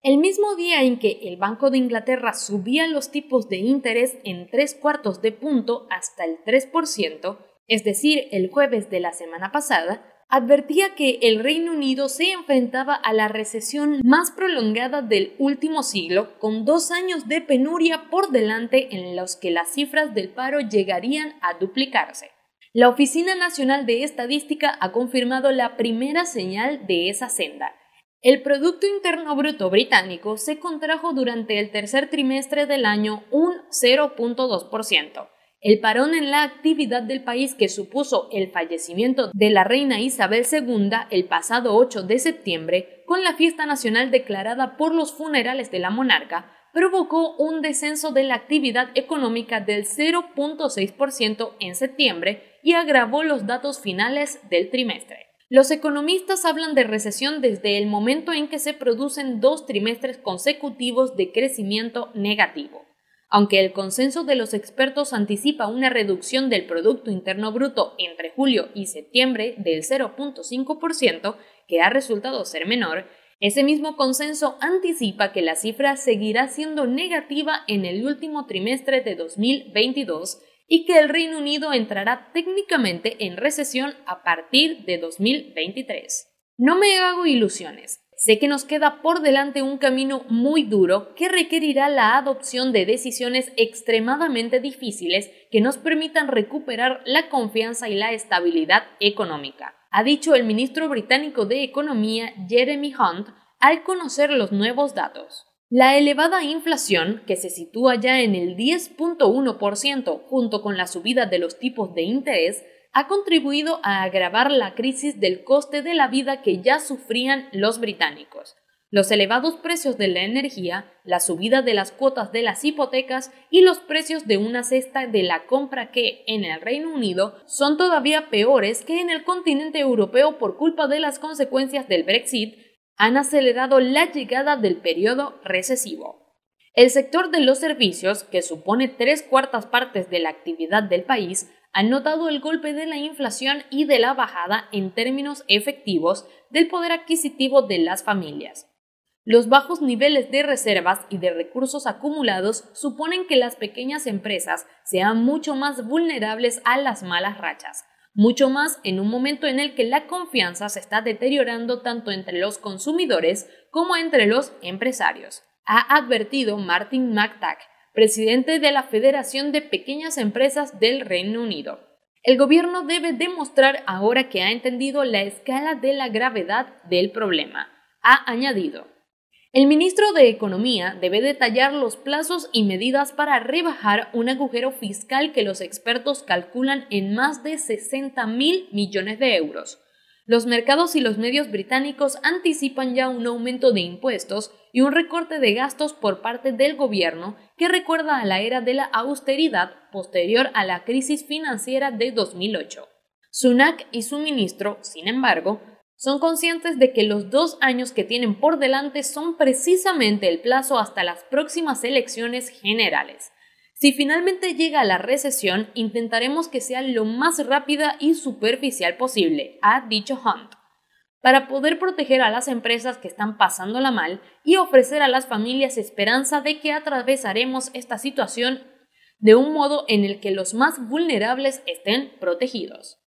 El mismo día en que el Banco de Inglaterra subía los tipos de interés en tres cuartos de punto hasta el 3%, es decir, el jueves de la semana pasada, advertía que el Reino Unido se enfrentaba a la recesión más prolongada del último siglo, con dos años de penuria por delante en los que las cifras del paro llegarían a duplicarse. La Oficina Nacional de Estadística ha confirmado la primera señal de esa senda, el Producto Interno Bruto británico se contrajo durante el tercer trimestre del año un 0.2%. El parón en la actividad del país que supuso el fallecimiento de la reina Isabel II el pasado 8 de septiembre, con la fiesta nacional declarada por los funerales de la monarca, provocó un descenso de la actividad económica del 0.6% en septiembre y agravó los datos finales del trimestre. Los economistas hablan de recesión desde el momento en que se producen dos trimestres consecutivos de crecimiento negativo. Aunque el consenso de los expertos anticipa una reducción del Producto Interno Bruto entre julio y septiembre del 0.5%, que ha resultado ser menor, ese mismo consenso anticipa que la cifra seguirá siendo negativa en el último trimestre de 2022 y que el Reino Unido entrará técnicamente en recesión a partir de 2023. No me hago ilusiones. Sé que nos queda por delante un camino muy duro que requerirá la adopción de decisiones extremadamente difíciles que nos permitan recuperar la confianza y la estabilidad económica, ha dicho el ministro británico de Economía Jeremy Hunt al conocer los nuevos datos. La elevada inflación, que se sitúa ya en el 10.1% junto con la subida de los tipos de interés, ha contribuido a agravar la crisis del coste de la vida que ya sufrían los británicos. Los elevados precios de la energía, la subida de las cuotas de las hipotecas y los precios de una cesta de la compra que, en el Reino Unido, son todavía peores que en el continente europeo por culpa de las consecuencias del Brexit, han acelerado la llegada del periodo recesivo. El sector de los servicios, que supone tres cuartas partes de la actividad del país, ha notado el golpe de la inflación y de la bajada en términos efectivos del poder adquisitivo de las familias. Los bajos niveles de reservas y de recursos acumulados suponen que las pequeñas empresas sean mucho más vulnerables a las malas rachas, mucho más en un momento en el que la confianza se está deteriorando tanto entre los consumidores como entre los empresarios, ha advertido Martin McTagg, presidente de la Federación de Pequeñas Empresas del Reino Unido. El gobierno debe demostrar ahora que ha entendido la escala de la gravedad del problema, ha añadido. El ministro de Economía debe detallar los plazos y medidas para rebajar un agujero fiscal que los expertos calculan en más de 60 mil millones de euros. Los mercados y los medios británicos anticipan ya un aumento de impuestos y un recorte de gastos por parte del gobierno que recuerda a la era de la austeridad posterior a la crisis financiera de 2008. Sunak y su ministro, sin embargo, son conscientes de que los dos años que tienen por delante son precisamente el plazo hasta las próximas elecciones generales. Si finalmente llega la recesión, intentaremos que sea lo más rápida y superficial posible, ha dicho Hunt, para poder proteger a las empresas que están pasándola mal y ofrecer a las familias esperanza de que atravesaremos esta situación de un modo en el que los más vulnerables estén protegidos.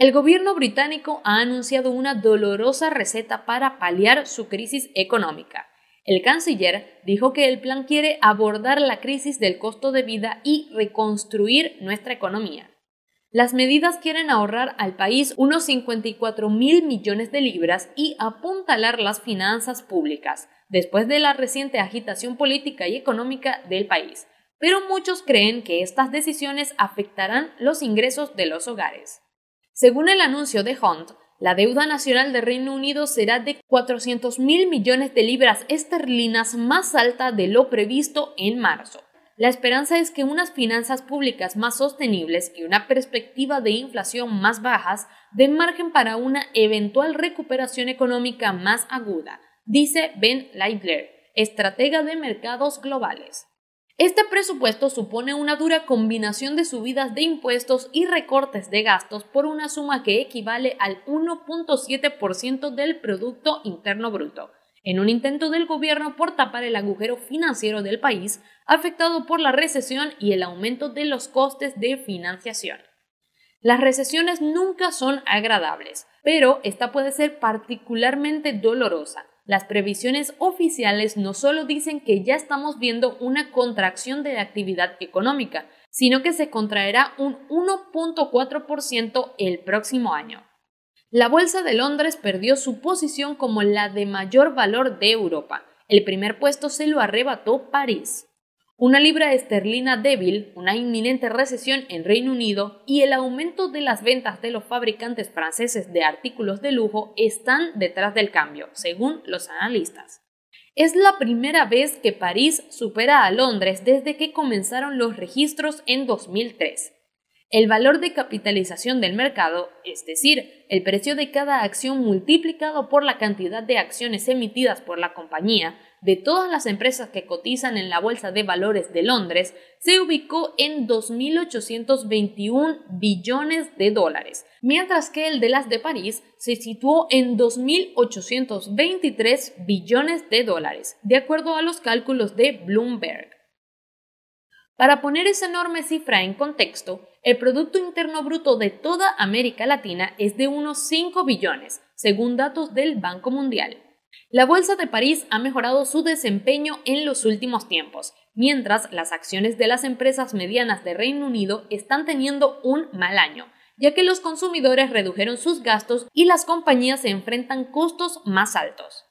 El gobierno británico ha anunciado una dolorosa receta para paliar su crisis económica. El canciller dijo que el plan quiere abordar la crisis del costo de vida y reconstruir nuestra economía. Las medidas quieren ahorrar al país unos 54 mil millones de libras y apuntalar las finanzas públicas, después de la reciente agitación política y económica del país. Pero muchos creen que estas decisiones afectarán los ingresos de los hogares. Según el anuncio de Hunt, la deuda nacional del Reino Unido será de 400 mil millones de libras esterlinas más alta de lo previsto en marzo. La esperanza es que unas finanzas públicas más sostenibles y una perspectiva de inflación más bajas den margen para una eventual recuperación económica más aguda, dice Ben Leibler, estratega de mercados globales. Este presupuesto supone una dura combinación de subidas de impuestos y recortes de gastos por una suma que equivale al 1.7% del Producto Interno Bruto, en un intento del gobierno por tapar el agujero financiero del país afectado por la recesión y el aumento de los costes de financiación. Las recesiones nunca son agradables, pero esta puede ser particularmente dolorosa, las previsiones oficiales no solo dicen que ya estamos viendo una contracción de la actividad económica, sino que se contraerá un 1.4% el próximo año. La Bolsa de Londres perdió su posición como la de mayor valor de Europa. El primer puesto se lo arrebató París. Una libra esterlina débil, una inminente recesión en Reino Unido y el aumento de las ventas de los fabricantes franceses de artículos de lujo están detrás del cambio, según los analistas. Es la primera vez que París supera a Londres desde que comenzaron los registros en 2003. El valor de capitalización del mercado, es decir, el precio de cada acción multiplicado por la cantidad de acciones emitidas por la compañía de todas las empresas que cotizan en la Bolsa de Valores de Londres, se ubicó en 2.821 billones de dólares, mientras que el de las de París se situó en 2.823 billones de dólares, de acuerdo a los cálculos de Bloomberg. Para poner esa enorme cifra en contexto, el Producto Interno Bruto de toda América Latina es de unos 5 billones, según datos del Banco Mundial. La Bolsa de París ha mejorado su desempeño en los últimos tiempos, mientras las acciones de las empresas medianas de Reino Unido están teniendo un mal año, ya que los consumidores redujeron sus gastos y las compañías se enfrentan costos más altos.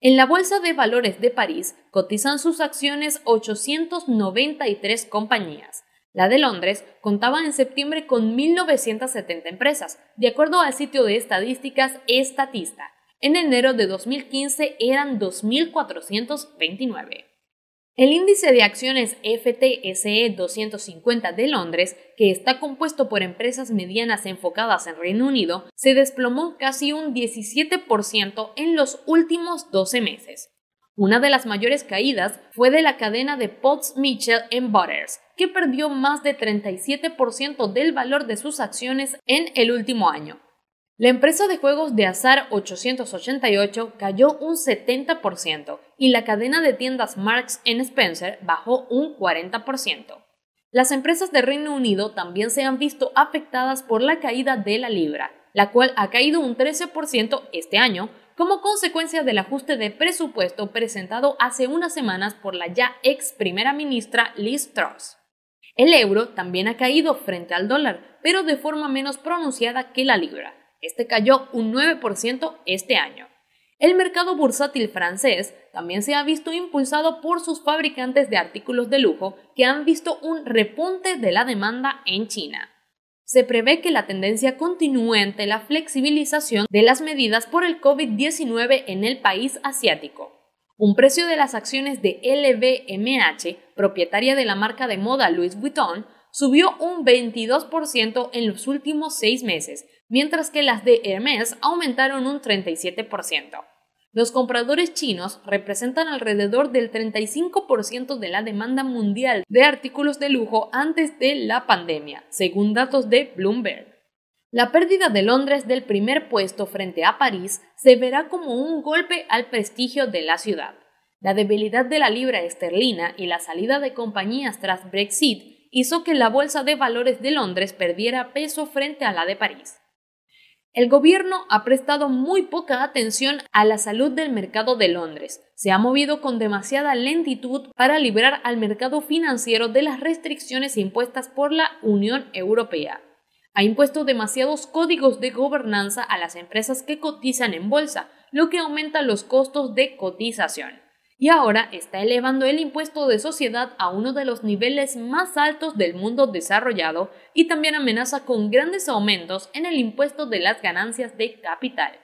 En la Bolsa de Valores de París cotizan sus acciones 893 compañías. La de Londres contaba en septiembre con 1.970 empresas, de acuerdo al sitio de estadísticas Estatista. En enero de 2015 eran 2.429. El índice de acciones FTSE 250 de Londres, que está compuesto por empresas medianas enfocadas en Reino Unido, se desplomó casi un 17% en los últimos 12 meses. Una de las mayores caídas fue de la cadena de Potts Mitchell Butters, que perdió más de 37% del valor de sus acciones en el último año. La empresa de juegos de azar 888 cayó un 70% y la cadena de tiendas Marks Spencer bajó un 40%. Las empresas de Reino Unido también se han visto afectadas por la caída de la libra, la cual ha caído un 13% este año como consecuencia del ajuste de presupuesto presentado hace unas semanas por la ya ex primera ministra Liz Truss. El euro también ha caído frente al dólar, pero de forma menos pronunciada que la libra este cayó un 9% este año. El mercado bursátil francés también se ha visto impulsado por sus fabricantes de artículos de lujo que han visto un repunte de la demanda en China. Se prevé que la tendencia continúe ante la flexibilización de las medidas por el COVID-19 en el país asiático. Un precio de las acciones de LVMH, propietaria de la marca de moda Louis Vuitton, subió un 22% en los últimos seis meses, mientras que las de Hermes aumentaron un 37%. Los compradores chinos representan alrededor del 35% de la demanda mundial de artículos de lujo antes de la pandemia, según datos de Bloomberg. La pérdida de Londres del primer puesto frente a París se verá como un golpe al prestigio de la ciudad. La debilidad de la libra esterlina y la salida de compañías tras Brexit hizo que la Bolsa de Valores de Londres perdiera peso frente a la de París. El gobierno ha prestado muy poca atención a la salud del mercado de Londres. Se ha movido con demasiada lentitud para liberar al mercado financiero de las restricciones impuestas por la Unión Europea. Ha impuesto demasiados códigos de gobernanza a las empresas que cotizan en bolsa, lo que aumenta los costos de cotización y ahora está elevando el impuesto de sociedad a uno de los niveles más altos del mundo desarrollado y también amenaza con grandes aumentos en el impuesto de las ganancias de capital.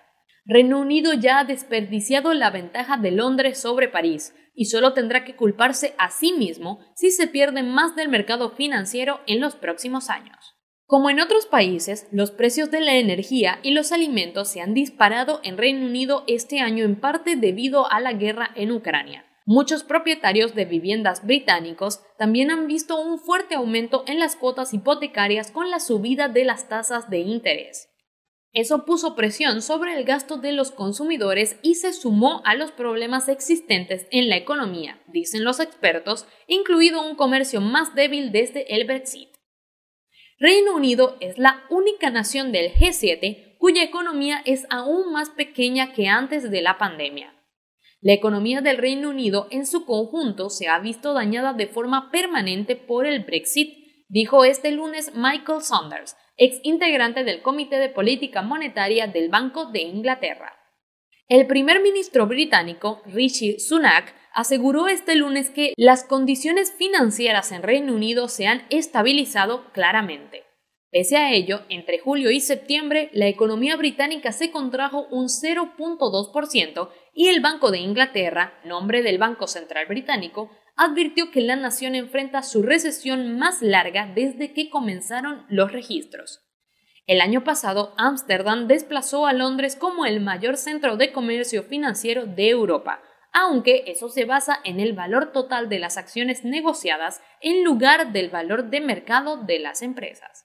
Reino Unido ya ha desperdiciado la ventaja de Londres sobre París y solo tendrá que culparse a sí mismo si se pierde más del mercado financiero en los próximos años. Como en otros países, los precios de la energía y los alimentos se han disparado en Reino Unido este año en parte debido a la guerra en Ucrania. Muchos propietarios de viviendas británicos también han visto un fuerte aumento en las cuotas hipotecarias con la subida de las tasas de interés. Eso puso presión sobre el gasto de los consumidores y se sumó a los problemas existentes en la economía, dicen los expertos, incluido un comercio más débil desde el Brexit. Reino Unido es la única nación del G7 cuya economía es aún más pequeña que antes de la pandemia. La economía del Reino Unido en su conjunto se ha visto dañada de forma permanente por el Brexit, dijo este lunes Michael Saunders, ex integrante del Comité de Política Monetaria del Banco de Inglaterra. El primer ministro británico, Rishi Sunak, aseguró este lunes que las condiciones financieras en Reino Unido se han estabilizado claramente. Pese a ello, entre julio y septiembre, la economía británica se contrajo un 0.2% y el Banco de Inglaterra, nombre del Banco Central Británico, advirtió que la nación enfrenta su recesión más larga desde que comenzaron los registros. El año pasado, Ámsterdam desplazó a Londres como el mayor centro de comercio financiero de Europa, aunque eso se basa en el valor total de las acciones negociadas en lugar del valor de mercado de las empresas.